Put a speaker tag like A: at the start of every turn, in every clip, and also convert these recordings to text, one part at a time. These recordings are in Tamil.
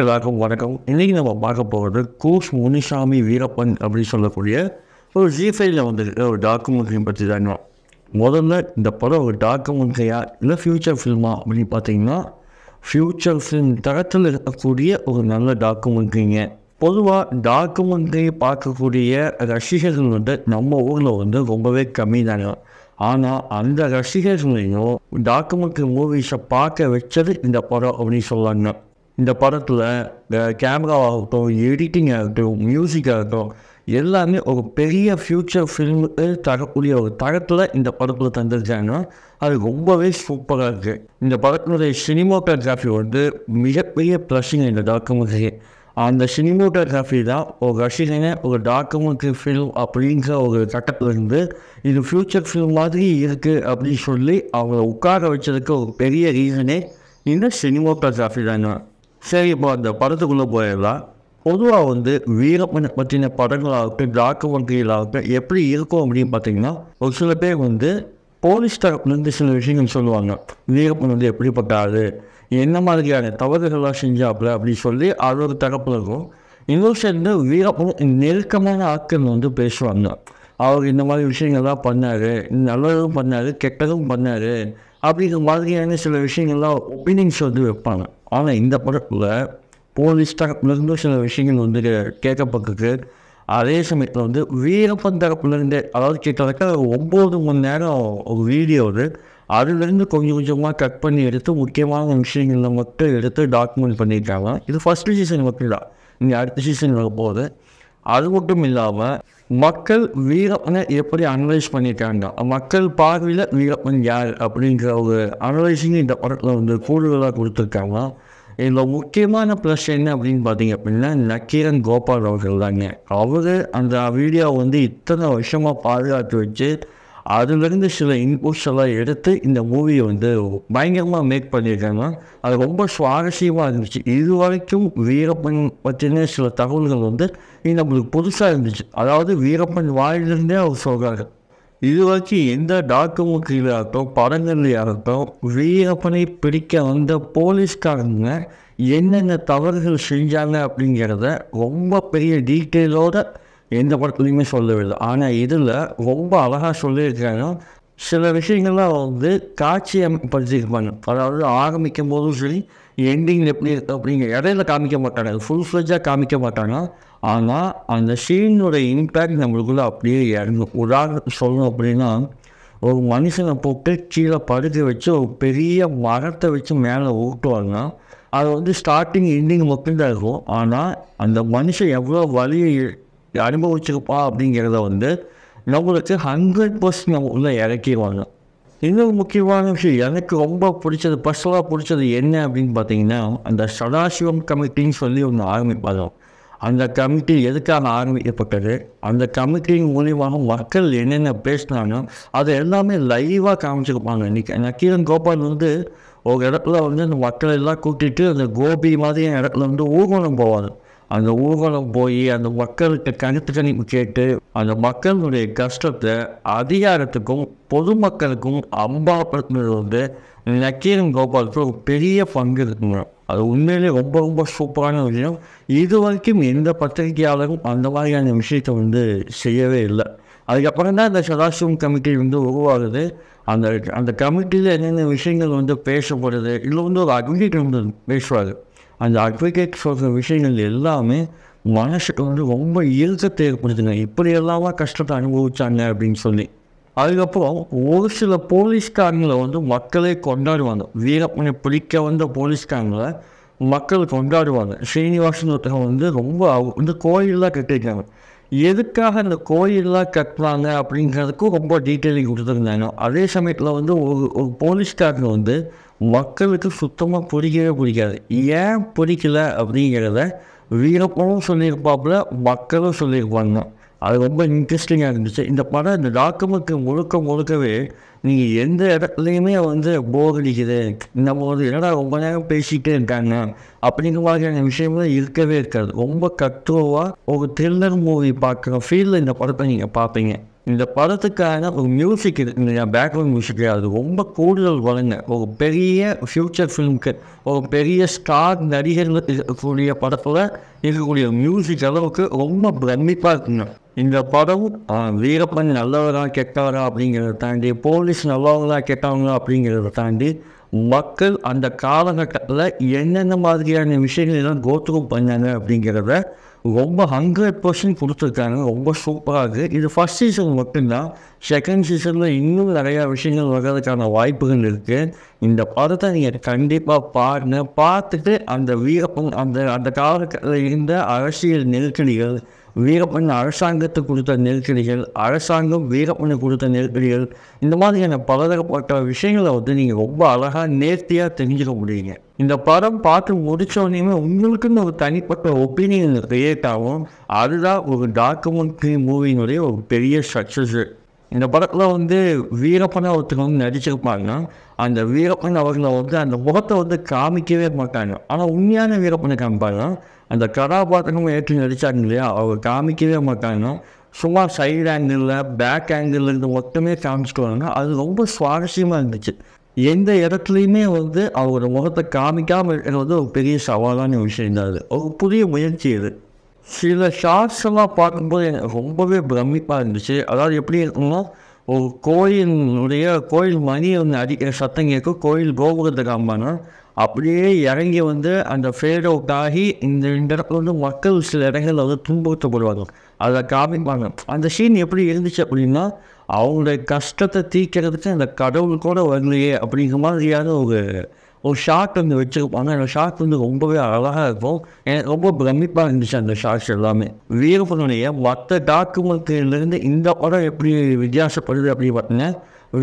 A: எல்லாருக்கும் வணக்கம் இன்றைக்கி நம்ம பார்க்க போகிறது கூஸ் முனிசாமி வீரப்பன் அப்படின்னு சொல்லக்கூடிய ஒரு ஜிஃபைல வந்துருக்கு ஒரு டாக்குமெண்ட்ரி பற்றி தான் முதல்ல இந்த படம் ஒரு டாக்குமெண்ட்ரியா இல்லை ஃப்யூச்சர் ஃபில்மா அப்படின்னு பார்த்தீங்கன்னா ஃப்யூச்சர் ஃபிலிம் தரத்தில் இருக்கக்கூடிய ஒரு நல்ல டாக்குமெண்ட்ரிங்க பொதுவாக டாக்குமெண்ட்ரியை பார்க்கக்கூடிய ரசிகர்கள் வந்து நம்ம ஊரில் வந்து ரொம்பவே கம்மி தானே ஆனால் அந்த ரசிகர்களையும் டாக்குமெண்ட்ரி மூவிஸை பார்க்க வச்சது இந்த படம் அப்படின்னு சொல்லாங்க இந்த படத்தில் கேமராவாகட்டும் எடிட்டிங் ஆகட்டும் மியூசிக் ஆகட்டும் எல்லாமே ஒரு பெரிய ஃப்யூச்சர் ஃபிலிமுக்கு தரக்கூடிய ஒரு தரத்தில் இந்த படத்தில் தந்திருக்காங்கன்னா அது ரொம்பவே சூப்பராக இருக்குது இந்த படத்தினுடைய சினிமோகிராஃபி வந்து மிகப்பெரிய ப்ளஸ்ஸிங் இந்த டாக்குமெண்ட்ரி அந்த சினிமோகிராஃபி தான் ஒரு ரசிகன ஒரு டாக்குமெண்ட்ரி ஃபிலிம் அப்படிங்கிற ஒரு சட்டத்தில் இருந்து இது ஃப்யூச்சர் ஃபிலிம் மாதிரி இருக்குது அப்படின்னு சொல்லி அவங்களை உட்கார வச்சதுக்கு ஒரு பெரிய ரீசனே இந்த சினிமோட்டோகிராஃபி தாங்க சரி இப்போ அந்த படத்துக்குள்ளே போயிடலாம் பொதுவாக வந்து வீரப்பனை பற்றின படங்களாகட்டும் டாக்குமெண்ட்ரிகளாகட்டும் எப்படி இருக்கும் அப்படின்னு பார்த்தீங்கன்னா ஒரு சில பேர் வந்து போலீஸ் தரப்புலேருந்து சில விஷயங்கள் சொல்லுவாங்க வீரப்பன் வந்து எப்படி ஆள் என்ன மாதிரியான தவறுகள்லாம் செஞ்சாப்புல அப்படின்னு சொல்லி அதோட தரப்பில் இருக்கும் இன்னொரு சேர்ந்து வீரப்பன் நெருக்கமான ஆட்கள் வந்து பேசுவாங்க அவர் இந்த மாதிரி விஷயங்கள்லாம் பண்ணார் நல்லதும் பண்ணார் கெட்டதும் பண்ணார் அப்படிங்கிற மாதிரியான சில விஷயங்கள்லாம் ஒப்பீனியன்ஸ் வந்து வைப்பாங்க ஆனால் இந்த படத்தில் போலீஸ்டாரப்புலேருந்து சில விஷயங்கள் வந்து கேட்கப்பட்டிருக்கு அதே சமயத்தில் வந்து வீரப்பன் தரப்புலேருந்து அதாவது கிட்டத்தட்ட ஒம்பது மணி நேரம் ஒரு வீடியோ அது அதுலேருந்து கொஞ்சம் கொஞ்சமாக கட் பண்ணி எடுத்து முக்கியமான விஷயங்களில் மட்டும் எடுத்து டாக்குமெண்ட் பண்ணியிருக்காங்க இது ஃபஸ்ட்டு சீசன் மட்டும் தான் இங்கே அடுத்த சீசன் வரும்போது அது மட்டும் இல்லாமல் மக்கள் வீரப்பனை எப்படி அனலைஸ் பண்ணியிருக்காங்க மக்கள் பார்வையில் வீரப்பன் யார் அப்படிங்கிற ஒரு அனலைஸிங் இந்த படத்தில் வந்து கூடுதலாக கொடுத்துருக்காங்க இதில் முக்கியமான ப்ளஸ் என்ன அப்படின்னு பார்த்தீங்க அப்படின்னா நக்கீரன் கோபால் அவர்கள் தாங்க அவர் அந்த வீடியோ வந்து இத்தனை வருஷமாக பாதுகாத்து வச்சு அதுலேருந்து சில இன்புட்ஸ் எல்லாம் எடுத்து இந்த மூவியை வந்து பயங்கரமாக மேக் பண்ணியிருக்காங்க அது ரொம்ப சுவாரஸ்யமாக இருந்துச்சு இது வரைக்கும் வீரப்பன் பற்றின சில தகவல்கள் வந்து நம்மளுக்கு புதுசாக இருந்துச்சு அதாவது வீரப்பன் வாயிலிருந்தே அவர் சொல்கிறார்கள் இது வரைக்கும் எந்த டாக்குமெண்ட்ரியிலாகட்டும் படங்கள்லையாகட்டும் வீரப்பனை பிடிக்க வந்த போலீஸ்காரங்க என்னென்ன தவறுகள் செஞ்சாங்க அப்படிங்கிறத ரொம்ப பெரிய டீட்டெயிலோடு எந்த படத்துலையுமே சொல்லவில்லை ஆனால் இதில் ரொம்ப அழகாக சொல்லியிருக்காங்க சில விஷயங்கள்லாம் வந்து காட்சி அமைப்படுத்தியிருப்பாங்க அதாவது ஆரம்பிக்கும் போதும் சரி எண்டிங் எப்படி இருக்குது அப்படிங்கிற இடையில காமிக்க மாட்டாங்க ஃபுல் ஃப்ளெஜாக காமிக்க மாட்டாங்க ஆனால் அந்த ஷீனோட இம்பேக்ட் நம்மளுக்குள்ளே அப்படியே இறங்கும் உதாரணத்துக்கு சொல்லணும் அப்படின்னா ஒரு மனுஷனை போட்டு கீழே படுக்க வச்சு ஒரு பெரிய மரத்தை வச்சு மேலே ஊட்டுவாங்க அது வந்து ஸ்டார்டிங் எண்டிங் மட்டும்தான் இருக்கும் ஆனால் அந்த மனுஷன் எவ்வளோ வழியை அனுபவிச்சிருப்பா அப்படிங்கிறத வந்து நம்மளுக்கு ஹண்ட்ரட் பர்சன்ட் நம்ம உள்ளே இறக்கிடுவாங்க இன்னொரு முக்கியமான விஷயம் எனக்கு ரொம்ப பிடிச்சது பர்சனலாக பிடிச்சது என்ன அப்படின்னு பார்த்தீங்கன்னா அந்த சதாசிவம் கமிட்டின்னு சொல்லி ஒன்று ஆரம்பிப்பாங்க அந்த கமிட்டி எதுக்காக ஆரம்பிக்கப்பட்டது அந்த கமிட்டியின் மூலியமாக மக்கள் என்னென்ன பேசினாங்க அது எல்லாமே லைவாக காமிச்சிருப்பாங்க இன்றைக்கி கீரன் கோபால் வந்து ஒரு இடத்துல வந்து அந்த மக்கள் எல்லாம் கூட்டிகிட்டு அந்த கோபி மாதிரியான இடத்துல வந்து ஊர்வலம் போவாங்க அந்த ஊர்வலம் போய் அந்த மக்களுக்கு கணித்து கணிப்பு கேட்டு அந்த மக்களுடைய கஷ்டத்தை அதிகாரத்துக்கும் பொதுமக்களுக்கும் அம்பா பிரச்சனை வந்து நக்கீரன் கோபாலுக்கு ஒரு பெரிய பங்கு இருக்குங்க அது உண்மையிலே ரொம்ப ரொம்ப சூப்பரான விஷயம் இது வரைக்கும் எந்த பத்திரிகையாளரும் அந்த மாதிரியான விஷயத்தை வந்து செய்யவே இல்லை அதுக்கப்புறம் தான் இந்த சதாசிவம் கமிட்டி வந்து உருவாகுது அந்த அந்த கமிட்டியில் என்னென்ன விஷயங்கள் வந்து பேசப்படுது இல்லை வந்து ஒரு அக்னிகிட்ட வந்து பேசுவார் அந்த அட்வொகேட் சொல்கிற விஷயங்கள் எல்லாமே மனசுக்கு வந்து ரொம்ப இயல்கத்தை ஏற்படுத்துங்க இப்படி எல்லாமா கஷ்டத்தை அனுபவிச்சாங்க அப்படின்னு சொல்லி அதுக்கப்புறம் ஒரு சில போலீஸ்காரங்களை வந்து மக்களே கொண்டாடுவாங்க வீரப்பனை பிடிக்க வந்த போலீஸ்காரங்களை மக்கள் கொண்டாடுவாங்க ஸ்ரீனிவாசன் ஒருத்தவங்க வந்து ரொம்ப வந்து கோயிலெலாம் கட்டியிருக்காங்க எதுக்காக அந்த கோயிலெலாம் கட்டுறாங்க அப்படிங்கிறதுக்கும் ரொம்ப டீட்டெயிலிங் கொடுத்துருந்தாங்க அதே சமயத்தில் வந்து ஒரு ஒரு போலீஸ்காரங்க வந்து மக்களுக்கு சுத்தமாக பிடிக்கவே பிடிக்காது ஏன் பிடிக்கல அப்படிங்கிறத வீரப்பனும் சொல்லியிருப்பாப்புல மக்களும் சொல்லியிருப்பாங்க அது ரொம்ப இன்ட்ரெஸ்டிங்காக இருந்துச்சு இந்த படம் இந்த டாக்குமெண்ட் முழுக்க முழுக்கவே நீங்கள் எந்த இடத்துலையுமே வந்து போர் அடிக்குது நம்ம ஒரு என்னடா ரொம்ப நேரம் பேசிக்கிட்டே இருக்காங்க அப்படிங்கிற மாதிரியான விஷயம்லாம் இருக்கவே இருக்காது ரொம்ப கத்துவாக ஒரு த்ரில்லர் மூவி பார்க்குற ஃபீலில் இந்த படத்தை நீங்கள் பார்ப்பீங்க இந்த படத்துக்கான ஒரு மியூசிக் இருக்குது பேக்ரவுண்ட் மியூசிக் அது ரொம்ப கூடுதல் வழங்க ஒரு பெரிய ஃப்யூச்சர் ஃபிலிம்க்கு ஒரு பெரிய ஸ்டார் நடிகர் இருக்கக்கூடிய படத்தில் இருக்கக்கூடிய மியூசிக் அளவுக்கு ரொம்ப பிரமிப்பாக இருக்குங்க இந்த படம் வீரப்பன் நல்லவராக கெட்டவரா அப்படிங்கிறத தாண்டி போலீஸ் நல்லவங்களா கெட்டவங்களா அப்படிங்கிறத தாண்டி மக்கள் அந்த காலகட்டத்தில் என்னென்ன மாதிரியான விஷயங்கள் எல்லாம் கோத்ரூ பண்ணாங்க அப்படிங்கிறத ரொம்ப ஹண்ட்ரட் பர்சன்ட் கொடுத்துருக்காங்க ரொம்ப சூப்பராக இருக்குது இது ஃபஸ்ட் சீசன் மட்டும்தான் செகண்ட் சீசனில் இன்னும் நிறையா விஷயங்கள் வர்றதுக்கான வாய்ப்புகள் இருக்குது இந்த படத்தை நீங்கள் கண்டிப்பாக பாருங்க பார்த்துட்டு அந்த வீரப்பன் அந்த அந்த காலகட்டத்தில் இருந்த அரசியல் நெருக்கடிகள் வீரப்பன் அரசாங்கத்துக்கு கொடுத்த நெருக்கடிகள் அரசாங்கம் வீரப்பனுக்கு கொடுத்த நெருக்கடிகள் இந்த மாதிரியான பலதரப்பட்ட விஷயங்களை வந்து நீங்கள் ரொம்ப அழகாக நேர்த்தியாக தெரிஞ்சுக்க முடியுங்க இந்த படம் பார்த்து முடித்தோடனையுமே உங்களுக்குன்னு ஒரு தனிப்பட்ட ஒப்பீனியன் கிரியேட் ஆகும் அதுதான் ஒரு டாக்குமெண்ட்ரி மூவினுடைய ஒரு பெரிய சக்ஸஸ்ஸு இந்த படத்தில் வந்து வீரப்பன ஒருத்தர் வந்து நடிச்சிருப்பாங்கன்னா அந்த வீரப்பன் அவர்களை வந்து அந்த முகத்தை வந்து காமிக்கவே மாட்டாங்க ஆனால் உண்மையான வீரப்பனை காமிப்பாங்க அந்த கதாபாத்திரமும் ஏற்றி நடித்தாங்க இல்லையா அவர் காமிக்கவே மாட்டாங்க சும்மா சைடு ஆங்கிளில் பேக் ஆங்கிளில் இருந்து மொத்தமே காமிச்சிட்டு வராங்க அது ரொம்ப சுவாரஸ்யமாக இருந்துச்சு எந்த இடத்துலையுமே வந்து அவரோட முகத்தை காமிக்காமல் இருக்கிறது வந்து ஒரு பெரிய சவாலான விஷயம் தான் அது ஒரு புதிய முயற்சி இது சில ஷார்ட்ஸ் எல்லாம் பார்க்கும்போது எனக்கு ரொம்பவே பிரமிப்பாக இருந்துச்சு அதாவது எப்படி இருக்குன்னா ஒரு கோயிலுடைய கோயில் மணி ஒன்று அடிக்கிற சத்தம் கேட்கும் கோயில் கோபுரத்துக்கு அம்பானா அப்படியே இறங்கி வந்து அந்த ஃபேட் அவுட் ஆகி இந்த இந்த இடத்துல வந்து மக்கள் சில இடங்களில் வந்து துன்புறுத்தப்படுவாங்க அதை காமிப்பாங்க அந்த சீன் எப்படி இருந்துச்சு அப்படின்னா அவங்களுடைய கஷ்டத்தை தீக்கிறதுக்கு அந்த கடவுள் கூட வரலையே அப்படிங்கிற மாதிரியான ஒரு ஒரு ஷார்ட் வந்து வச்சுருப்பாங்க அந்த ஷார்ட் வந்து ரொம்பவே அழகாக இருக்கும் எனக்கு ரொம்ப பிரமிப்பாக இருந்துச்சு அந்த ஷார்ட்ஸ் எல்லாமே வீரபுரனுடைய மற்ற டாக்குமெண்ட்லேருந்து இந்த படம் எப்படி வித்தியாசப்படுது அப்படின்னு பார்த்தீங்கன்னா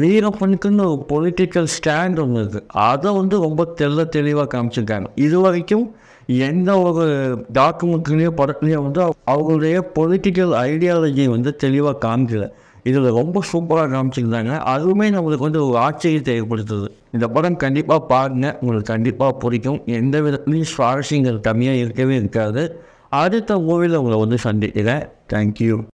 A: வீரப்பனுக்குன்னு ஒரு பொலிட்டிக்கல் ஸ்டாண்ட் ஒன்று இருக்குது அதை வந்து ரொம்ப தெல்ல தெளிவாக காமிச்சிருக்காங்க இது வரைக்கும் எந்த ஒரு டாக்குமெண்ட்லேயோ படத்துலேயோ வந்து அவங்களுடைய பொலிட்டிக்கல் ஐடியாலஜி வந்து தெளிவாக காமிக்கலை இதில் ரொம்ப சூப்பராக காமிச்சிருந்தாங்க அதுவுமே நம்மளுக்கு வந்து ஒரு ஆச்சரியத்தை ஏற்படுத்துது இந்த படம் கண்டிப்பாக பாருங்கள் உங்களுக்கு கண்டிப்பாக பிடிக்கும் எந்த விதத்துலையும் சுவாரஸ்யங்கள் கம்மியாக இருக்கவே இருக்காது அடுத்த மூவியில் உங்களை வந்து சந்திக்கிறேன் தேங்க்யூ